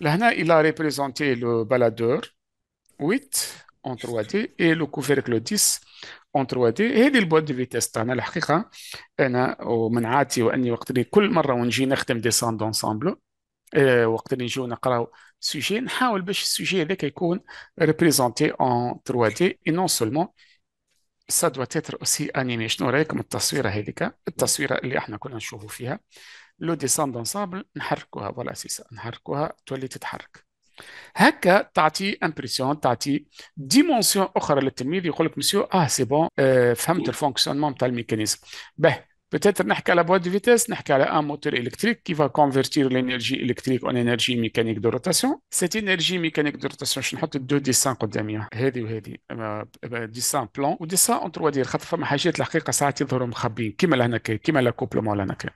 لهنا الى ريبريزونتي لو بالادور 8 اون 3 دي اي لو كوفيرك لو 10 اون 3 دي هذه البواد دو فيتيس تاعنا الحقيقه انا ومن ومنعاتي واني وقت اللي كل مره ونجي نخدم دي ساند اونسامبل وقت اللي نجي نقراو سوجي نحاول باش السوجي هذاك يكون ريبريزونتي اون 3 دي اي نون سولمون سا دوا تيتر اوسي انيمي شنو رايكم التصويره هذيك التصويره اللي احنا كنا نشوفوا فيها لو ديساند انسامبل نحركوها سي سيسا نحركوها تولي تتحرك هكا تعطي امبرسيون تعطي ديمونسيون اخرى للتلميذ يقول لك مسيو اه سي بون فهمت الفونكسيونمون تاع الميكانيزم باهي Peut-être n'حكي على boîte de vitesse, n'حكي على un moteur électrique qui va convertir l'énergie électrique en énergie mécanique de rotation. Cette énergie mécanique de rotation, je نحط deux dessins قدامي هذه وهذه ديسان بلان وديسان اون تروا دير خاطر فما حاجات الحقيقه ساعات يظهروا مخبين كيما لهناك كيما لا كوبلمون لهناك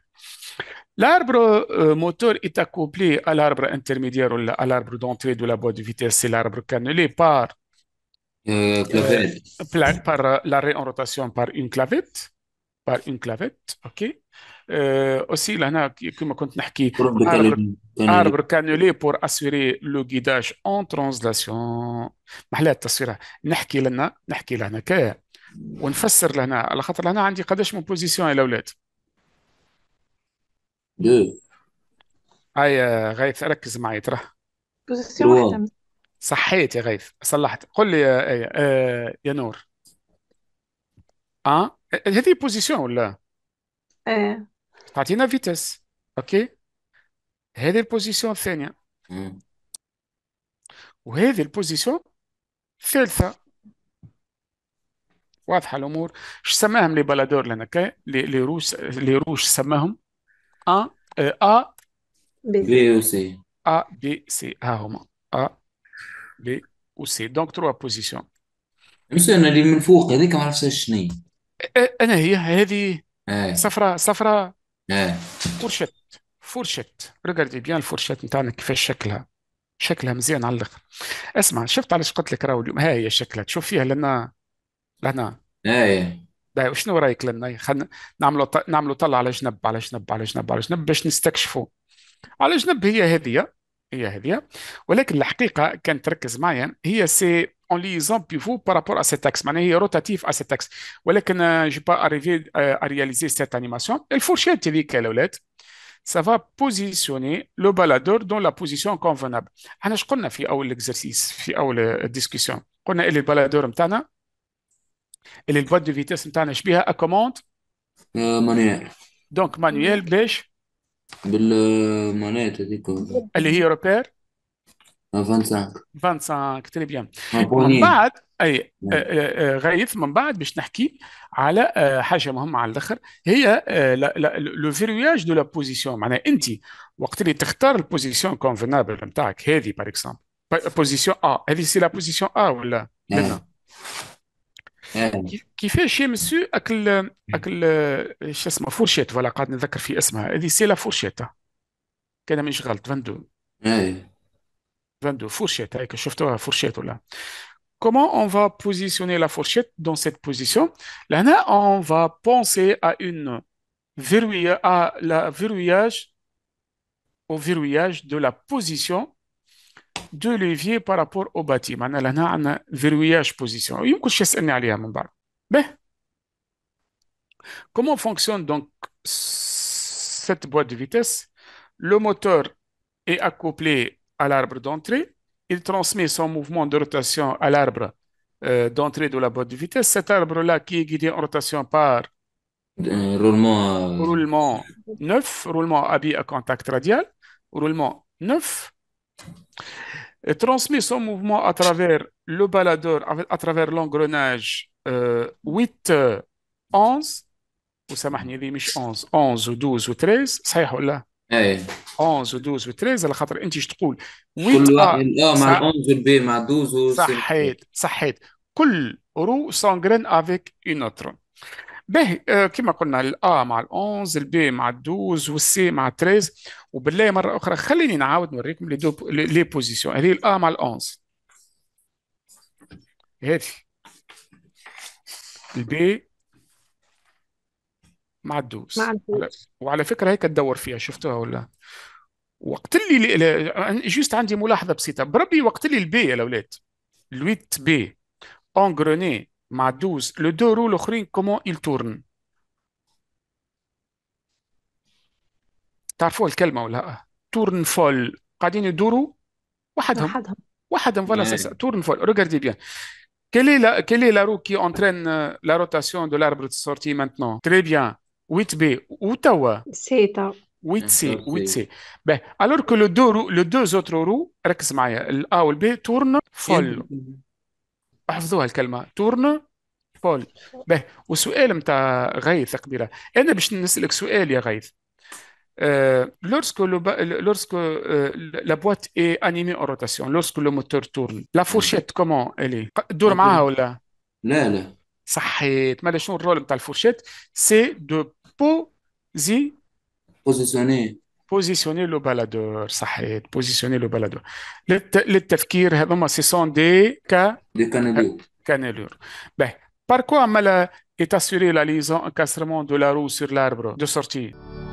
L'arbre euh, moteur est accouplé à l'arbre intermédiaire ou à l'arbre d'entrée de la boîte de vitesse, c'est l'arbre cannelé par, euh, euh, par l'arrêt en rotation par une clavette. بار اون كلافيت اوكي اوسي لهنا كما كنت نحكي اربر كانولي بور اسوري لو غيداج اون ترانزلاسيون محلات التصويره نحكي لنا نحكي لهنا كايا ونفسر لهنا على خاطر لهنا عندي قداش من بوزيسيون الاولاد دو هاي غيث ركز معي ترى بوزيسيون واحده صحيت يا غيث صلحت قل لي يا, يا نور اه هذه بوزيسيون ولا ايه تعطينا فيتاس اوكي هذه البوزيسيون الثانيه وهذه البوزيسيون الثالثه واضحه الامور اش سماهم لي بالادور لنا لي روس لي روش سماهم ا ا بي او سي ا بي سي ها هما ا بي او سي دونك تروا بوزيسيون مسيو انا اللي من فوق هذيك ما عرفتش شنو انا هي هذه اه صفراء صفراء اه فرشة فرشة ريغاردي بيان الفرشة نتاعنا كيفاش شكلها شكلها مزيان على الاخر اسمع شفت علاش قلت لك راهو اليوم ها هي شكلها تشوف فيها لنا لهنا ايه آه. شنو رايك لنا خلينا نعملوا ط... نعملوا طلع على جنب على جنب على جنب على جنب باش نستكشفوا على جنب هي هذه هي هذه ولكن الحقيقه كان تركز معايا هي سي en lisant pivot par rapport à cet axe, mais est rotatif à cet axe. Mais que je n'ai pas arrivé euh, à réaliser cette animation. Il faut chercher quelle ça va positionner le baladeur dans la position convenable. Alors, je connais l'exercice, la euh, discussion. On a le baladeur, et le boîte de vitesse, je suis à commande. Euh, manuel. Donc, manuel, bêche. Le manette, dis quoi Elle est repère. 25 25 تري بيان من بعد اي غايث من بعد باش نحكي على حاجه مهمه على الاخر هي لو فيرياج دو لا بوزيسيون معناها انت وقت اللي تختار البوزيسيون كونفينابل نتاعك هذه باغ اكزومبل بوزيسيون ا هذه سي لا بوزيسيون ا ولا لا كيفاش يا مسيو اكل اكل شو اسمه فورشيت ولا قاعد نذكر في اسمها هذه سي لا فورشيت كان مانيش غلط 22 de fourchette avec à fourchette là. Comment on va positionner la fourchette dans cette position Là, on va penser à une verrouille, à la verrouillage, au verrouillage de la position de levier par rapport au bâtiment. Là, on a un verrouillage position. Ben, comment fonctionne donc cette boîte de vitesse Le moteur est accouplé à l'arbre d'entrée, il transmet son mouvement de rotation à l'arbre euh, d'entrée de la boîte de vitesse. Cet arbre-là qui est guidé en rotation par roulement, euh, roulement 9, roulement habit à contact radial, roulement 9, et transmet son mouvement à travers le baladeur, à travers l'engrenage 8, euh, 11, ou 11, 11 ou 12 ou 13, y ولا ايه 11 و12 و13 على خاطر انت تقول وين واحد لا آه، مع 11 والبي مع 12 صحيت صحيت كل رو سونغرين افيك اون اوتر باهي آه كما قلنا الا مع ال11 البي مع ال12 والسي مع 13 وبالله مره اخرى خليني نعاود نوريكم لي دو لي بوزيسيون هذه الا مع ال11 هذه البي مع الدوس مع على... الدوس وعلى فكره هيك تدور فيها شفتوها ولا وقت اللي ل... جوست عندي ملاحظه بسيطه بربي وقت اللي البي يا الاولاد الويت بي اونغروني مع الدوس لو دو رول اخرين كومون il تورن تعرفوا الكلمه ولا لا تورن فول قاعدين يدوروا وحدهم وحدهم وحدهم فوالا سي سا تورن فول ريغاردي بيان كيلي لا كيلي لا رو كي اونترين لا روتاسيون دو لاربر سورتي مانتنون تري بيان 8 B, Ottawa. ça. 8 سي 8 سي Ben, alors كو لو دو رو لو دو زوتر رو ركز معايا الا والبي تورن فول احفظوها الكلمه تورن فول به والسؤال نتاع غيث قبيله انا باش نسالك سؤال يا غيث لورسكو لورسكو لا بواط اي انيمي اون روتاسيون لورسكو لو موتور تورن لا فورشيت كومون الي دور معاها ولا؟ لا لا صحيت مالا شنو الرول نتاع الفورشيت؟ سي دو posi positionner positionner le baladeur صحيح positionner le baladeur Le tafkir, سي سون دي كا دي كانالور كانالور Ben, par quoi mal est assuré la liaison encastrement de la roue sur l'arbre de sortie